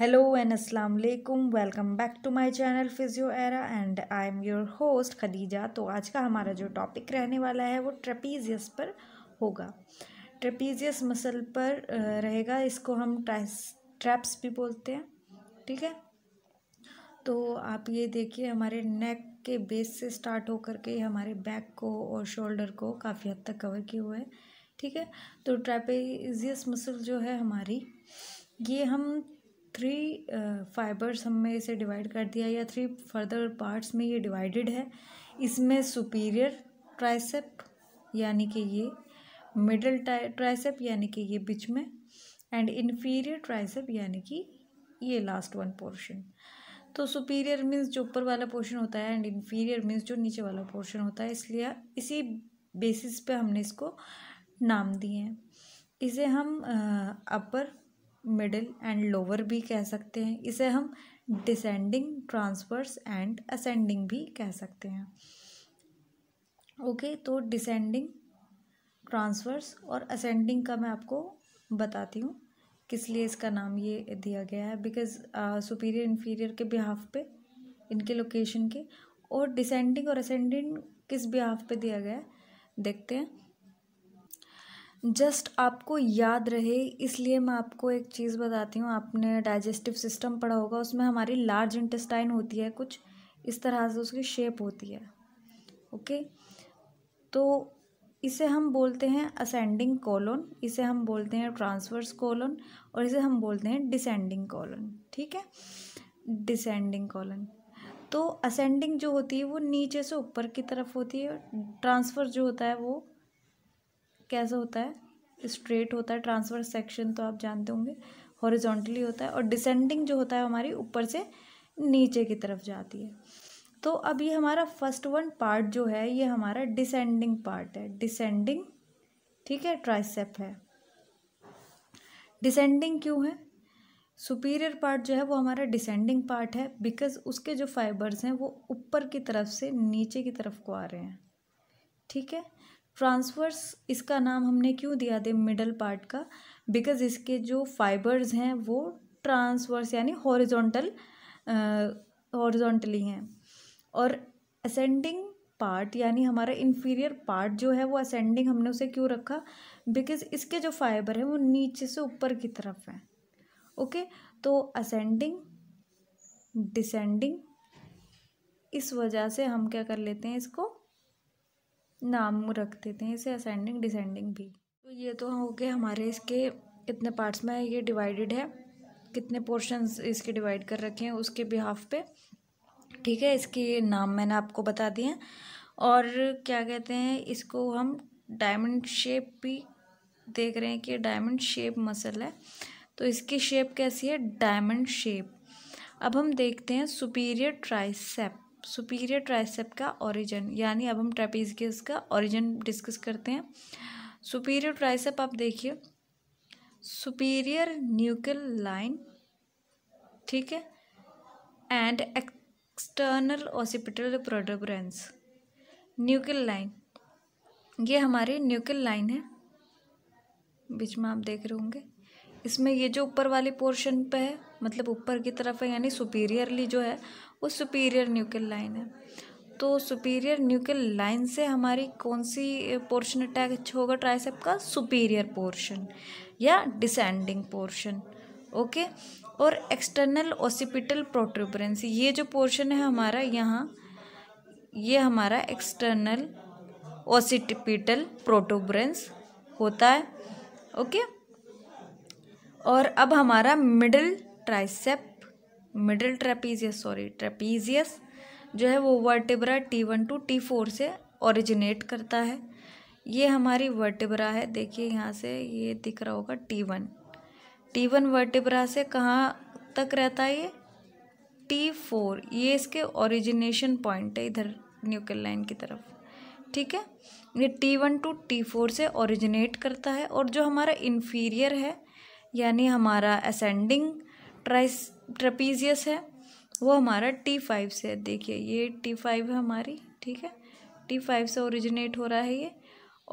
hello and अस्सलाम वालेकुम welcome back to my channel Physio Era and I am your host Khadija तो आज का हमारा जो टॉपिक रहने वाला है वो ट्रेपीजियस पर होगा ट्रेपीजियस मसल पर रहेगा इसको हम ट्रैप्स भी बोलते हैं ठीक है तो आप ये देखिए हमारे नेक के बेस से स्टार्ट होकर के हमारे बैक को और शोल्डर को काफ़ी हद तक कवर किए हुए हैं ठीक है तो ट्रेपीजियस मसल जो है हमारी ये हम थ्री फाइबर्स uh, हमने इसे डिवाइड कर दिया या थ्री फर्दर पार्ट्स में ये डिवाइडेड है इसमें सुपीरियर ट्राइसेप यानी कि ये मिडल ट्राइसेप यानी कि ये बीच में एंड इन्फीरियर ट्राइसेप यानी कि ये लास्ट वन पोर्शन तो सुपीरियर मीन्स जो ऊपर वाला पोर्शन होता है एंड इन्फीरियर मीन्स जो नीचे वाला पोर्शन होता है इसलिए इसी बेसिस पे हमने इसको नाम दिए हैं इसे हम upper uh, middle and lower भी कह सकते हैं इसे हम डिसेंडिंग ट्रांसवर्स एंड असेंडिंग भी कह सकते हैं ओके okay, तो डिसेंडिंग ट्रांसवर्स और असेंडिंग का मैं आपको बताती हूँ किस लिए इसका नाम ये दिया गया है बिकॉज सुपीरियर इन्फीरियर के बिहाफ पे इनके लोकेशन के और डिसेंडिंग और असेंडिंग किस बिहाफ पे दिया गया है देखते हैं जस्ट आपको याद रहे इसलिए मैं आपको एक चीज़ बताती हूँ आपने डाइजेस्टिव सिस्टम पढ़ा होगा उसमें हमारी लार्ज इंटेस्टाइन होती है कुछ इस तरह से उसकी शेप होती है ओके तो इसे हम बोलते हैं असेंडिंग कॉलोन इसे हम बोलते हैं ट्रांसवर्स कॉलोन और इसे हम बोलते हैं डिसेंडिंग कॉलोन ठीक है डिसेंडिंग कॉलोन तो असेंडिंग जो होती है वो नीचे से ऊपर की तरफ होती है ट्रांसफर जो होता है वो कैसा होता है स्ट्रेट होता है ट्रांसवर्स सेक्शन तो आप जानते होंगे हॉरिजॉन्टली होता है और डिसेंडिंग जो होता है हमारी ऊपर से नीचे की तरफ जाती है तो अब ये हमारा फर्स्ट वन पार्ट जो है ये हमारा डिसेंडिंग पार्ट है डिसेंडिंग ठीक है ट्राइसेप है डिसेंडिंग क्यों है सुपीरियर पार्ट जो है वो हमारा डिसेंडिंग पार्ट है बिकॉज उसके जो फाइबर्स हैं वो ऊपर की तरफ से नीचे की तरफ को आ रहे हैं ठीक है ट्रांसवर्स इसका नाम हमने क्यों दिया थे मिडल पार्ट का बिकॉज इसके जो फाइबर्स हैं वो ट्रांसवर्स यानी हॉरिजॉन्टल हॉरिजॉन्टली हैं और असेंडिंग पार्ट यानी हमारा इन्फीरियर पार्ट जो है वो असेंडिंग हमने उसे क्यों रखा बिकॉज इसके जो फाइबर हैं वो नीचे से ऊपर की तरफ हैं ओके तो असेंडिंग डिसेंडिंग इस वजह से हम क्या कर लेते हैं इसको नाम रख देते हैं इसे असेंडिंग डिसेंडिंग भी तो ये तो हो गए हमारे इसके कितने पार्ट्स में ये डिवाइडेड है कितने पोर्शंस इसके डिवाइड कर रखे हैं उसके बिहाफ पे ठीक है इसके नाम मैंने आपको बता दिए हैं और क्या कहते हैं इसको हम डायमंड शेप भी देख रहे हैं कि डायमंड शेप मसल है तो इसकी शेप कैसी है डायमंड शेप अब हम देखते हैं सुपीरियर ट्राइसेप सुपीरियर ट्राइसेप का ओरिजिन यानी अब हम ट्रेपीजियस का ओरिजिन डिस्कस करते हैं सुपीरियर ट्राइसेप आप देखिए सुपीरियर न्यूकल लाइन ठीक है and external occipital protuberance nuchal line ये हमारी न्यूकल लाइन है बीच में आप देख रहे होंगे इसमें ये जो ऊपर वाले पोर्शन पे है मतलब ऊपर की तरफ है यानी सुपीरियरली जो है वो सुपीरियर न्यूक्ल लाइन है तो सुपीरियर न्यूक्ल लाइन से हमारी कौन सी पोर्शन अटैच अच्छा होगा ट्राइसेप का सुपीरियर पोर्शन या डिसेंडिंग पोर्शन ओके और एक्सटर्नल ओसिपिटल प्रोट्रूबरेंस ये जो पोर्शन है हमारा यहाँ ये हमारा एक्सटर्नल ओसिटिपिटल प्रोटोबरेंस होता है ओके और अब हमारा middle tricep middle trapezius sorry trapezius जो है वो vertebra T one to T four से ओरिजिनेट करता है ये हमारी वर्टिब्रा है देखिए यहाँ से ये दिख रहा होगा T one T one vertebra से कहाँ तक रहता है ये टी फोर ये इसके ओरिजिनेशन पॉइंट है इधर न्यूक्लियर लाइन की तरफ ठीक है ये T one to T four से ओरिजिनेट करता है और जो हमारा इन्फीरियर है यानी हमारा असेंडिंग ट्राइस ट्रपीजियस है वो हमारा टी फाइव से है देखिए ये टी फाइव है हमारी ठीक है टी फाइव से ओरिजिनेट हो रहा है ये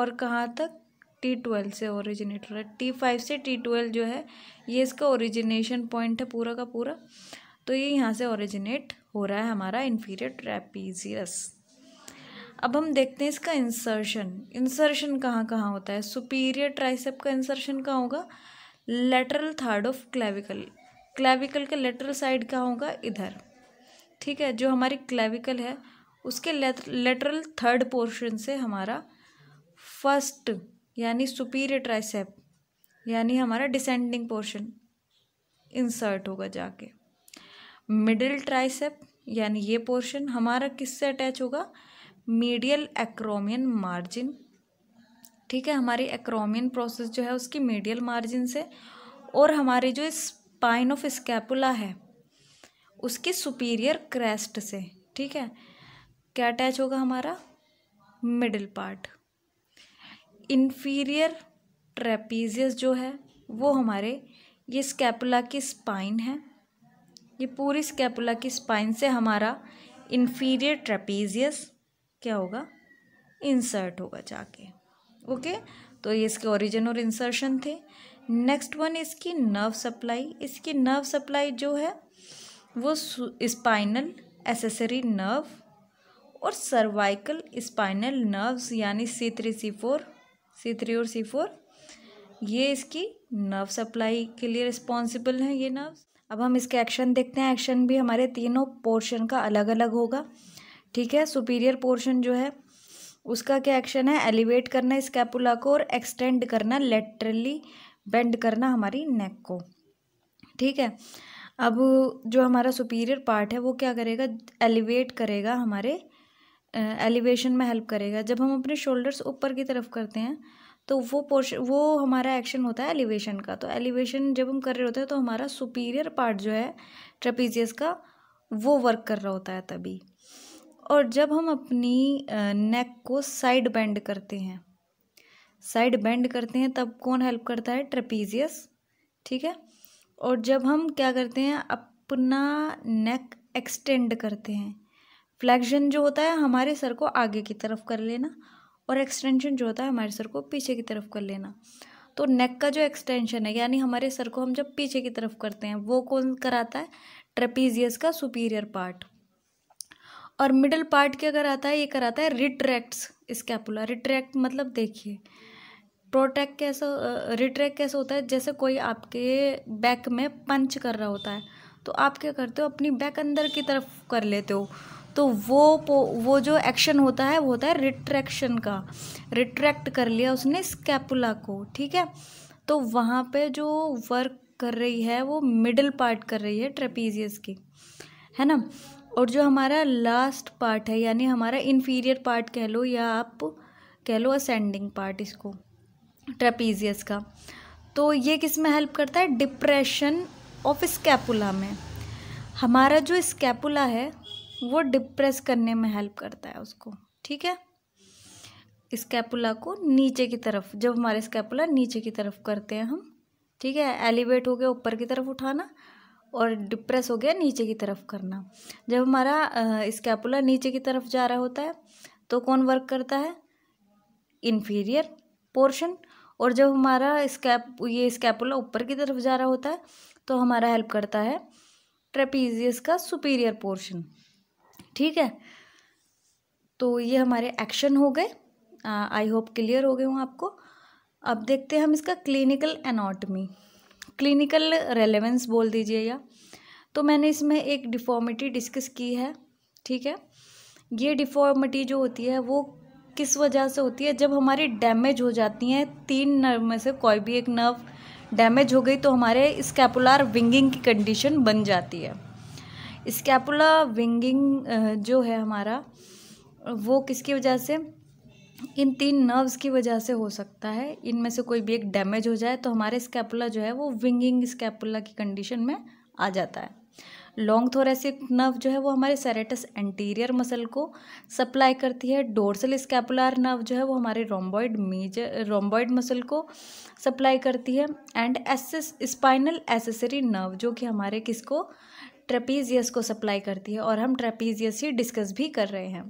और कहाँ तक टी ट्वेल्व से ओरिजिनेट हो रहा है टी फाइव से टी ट्वेल्व जो है ये इसका ओरिजिनेशन पॉइंट है पूरा का पूरा तो ये यहाँ से ओरिजिनेट हो रहा है हमारा इन्फीरियर ट्रेपीजियस अब हम देखते हैं इसका इंसर्शन इंसर्शन कहाँ कहाँ होता है सुपीरियर ट्राइसेप का इंसर्शन कहाँ होगा lateral third of clavicle clavicle के लेटरल साइड का होगा इधर ठीक है जो हमारी क्लेविकल है उसके लेटरल थर्ड पोर्शन से हमारा फर्स्ट यानी सुपीरियर ट्राइसेप यानी हमारा डिसेंडिंग पोर्शन इंसर्ट होगा जाके मिडिल ट्राइसेप यानी ये पोर्शन हमारा किससे अटैच होगा मीडियल एक्रोमियन मार्जिन ठीक है हमारी एक्रोमियन प्रोसेस जो है उसकी मीडियल मार्जिन से और हमारी जो इस स्पाइन ऑफ स्कैपुला है उसके सुपीरियर क्रेस्ट से ठीक है क्या अटैच होगा हमारा मिडिल पार्ट इन्फीरियर ट्रेपीजियस जो है वो हमारे ये स्कैपुला की स्पाइन है ये पूरी स्कैपुला की स्पाइन से हमारा इन्फीरियर ट्रेपीजियस क्या होगा इंसर्ट होगा जाके ओके तो ये इसके ओरिजिन और इंसर्शन थे नेक्स्ट वन इसकी नर्व सप्लाई इसकी नर्व सप्लाई जो है वो स्पाइनल एसेसरी नर्व और सर्वाइकल स्पाइनल नर्व्स यानी C three C four C three और सी फोर ये इसकी नर्व सप्लाई के लिए रिस्पॉन्सिबल हैं ये नर्व्स अब हम इसके एक्शन देखते हैं एक्शन भी हमारे तीनों पोर्शन का अलग अलग होगा ठीक है सुपीरियर पोर्शन जो है उसका क्या एक्शन है एलिवेट करना स्कैपुला को और एक्सटेंड करना लेटरली बेंड करना हमारी नेक को ठीक है अब जो हमारा सुपीरियर पार्ट है वो क्या करेगा एलिवेट करेगा हमारे एलिवेशन में हेल्प करेगा जब हम अपने शोल्डर्स ऊपर की तरफ करते हैं तो वो पोर्शन वो हमारा एक्शन होता है एलिवेशन का तो एलिवेशन जब हम कर रहे होते हैं तो हमारा सुपीरियर पार्ट जो है ट्रपीजियस का वो वर्क कर रहा होता है तभी और जब हम अपनी नेक को साइड बेंड करते हैं साइड बेंड करते हैं तब कौन हेल्प करता है ट्रेपीजियस ठीक है और जब हम क्या करते हैं अपना नेक एक्सटेंड करते हैं फ्लैक्शन जो होता है हमारे सर को आगे की तरफ कर लेना और एक्सटेंशन जो होता है हमारे सर को पीछे की तरफ कर लेना तो नेक का जो एक्सटेंशन है यानी हमारे सर को हम जब पीछे की तरफ करते हैं वो कौन कराता है ट्रेपीजियस का सुपीरियर पार्ट और मिडल पार्ट क्या कराता है ये कराता है रिट्रैक्ट्स स्कैपुला रिट्रैक्ट मतलब देखिए प्रोटेक्ट कैसा रिट्रैक्ट कैसा होता है जैसे कोई आपके बैक में पंच कर रहा होता है तो आप क्या करते हो अपनी बैक अंदर की तरफ कर लेते हो तो वो वो जो एक्शन होता है वो होता है रिट्रैक्शन का रिट्रैक्ट कर लिया उसने स्कैपुला को ठीक है तो वहाँ पे जो वर्क कर रही है वो मिडल पार्ट कर रही है ट्रेपीजियस की है ना और जो हमारा लास्ट पार्ट है यानी हमारा इन्फीरियर पार्ट कह लो या आप कह लो असेंडिंग पार्ट इसको ट्रेपीजियस का तो ये किस में हेल्प करता है डिप्रेशन ऑफ स्कैपुला में हमारा जो स्कैपुला है वो डिप्रेस करने में हेल्प करता है उसको ठीक है स्कैपुला को नीचे की तरफ जब हमारे स्कैपुला नीचे की तरफ करते हैं हम ठीक है एलिवेट हो गया ऊपर की तरफ उठाना और डिप्रेस हो गया नीचे की तरफ करना जब हमारा स्कैपुला नीचे की तरफ जा रहा होता है तो कौन वर्क करता है इन्फीरियर पोर्शन और जब हमारा स्कैप ये स्कैपुला ऊपर की तरफ जा रहा होता है तो हमारा हेल्प करता है ट्रेपीजियस का सुपीरियर पोर्शन ठीक है तो ये हमारे एक्शन हो गए आई होप क्लियर हो गए हूँ आपको अब देखते हैं हम इसका क्लिनिकल एनाटमी क्लिनिकल रेलेवेंस बोल दीजिए या तो मैंने इसमें एक डिफॉर्मिटी डिस्कस की है ठीक है ये डिफॉर्मिटी जो होती है वो किस वजह से होती है जब हमारी डैमेज हो जाती हैं तीन नर्व में से कोई भी एक नर्व डैमेज हो गई तो हमारे स्कैपुलर विंगिंग की कंडीशन बन जाती है स्कैपुलर विंगिंग जो है हमारा वो किसकी वजह से इन तीन नर्व्स की वजह से हो सकता है इनमें से कोई भी एक डैमेज हो जाए तो हमारे स्कैपुला जो है वो विंगिंग स्कैपुला की कंडीशन में आ जाता है लॉन्ग थोरेसिक नर्व जो है वो हमारे सेरेटस एंटीरियर मसल को सप्लाई करती है डोर्सल स्कैपुलर नर्व जो है वो हमारे रोम्बॉइड मेजर रोम्बॉइड मसल को सप्लाई करती है and access spinal accessory nerve जो कि हमारे किसको ट्रेपीजियस को सप्लाई करती है और हम ट्रेपीजियस ही डिस्कस भी कर रहे हैं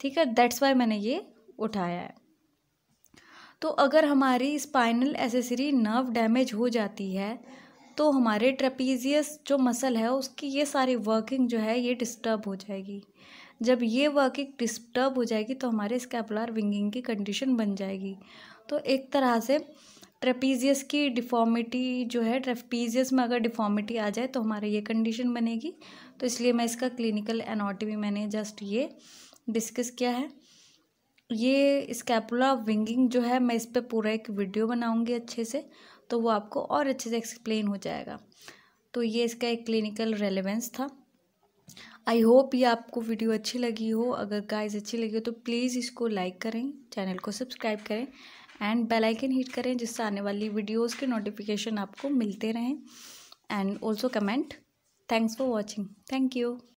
ठीक है दैट्स वाई मैंने ये उठाया है तो अगर हमारी स्पाइनल एसेसरी नर्व डैमेज हो जाती है तो हमारे ट्रपीजियस जो मसल है उसकी ये सारी वर्किंग जो है ये डिस्टर्ब हो जाएगी जब ये वर्किंग डिस्टर्ब हो जाएगी तो हमारे स्कैपुलर विंगिंग की कंडीशन बन जाएगी तो एक तरह से ट्रेपीजियस की डिफॉर्मिटी जो है ट्रेपीजियस में अगर डिफॉर्मिटी आ जाए तो हमारे ये कंडीशन बनेगी तो इसलिए मैं इसका क्लिनिकल एनाटॉमी मैंने जस्ट ये डिस्कस किया है ये स्कैपुला विंगिंग जो है मैं इस पर पूरा एक वीडियो बनाऊंगी अच्छे से तो वो आपको और अच्छे से एक्सप्लेन हो जाएगा तो ये इसका एक क्लिनिकल रेलेवेंस था आई होप ये आपको वीडियो अच्छी लगी हो अगर गाइस अच्छी लगी हो तो प्लीज़ इसको लाइक करें चैनल को सब्सक्राइब करें एंड बेल आइकन हिट करें जिससे आने वाली वीडियोस के नोटिफिकेशन आपको मिलते रहें and also comment thanks for watching thank you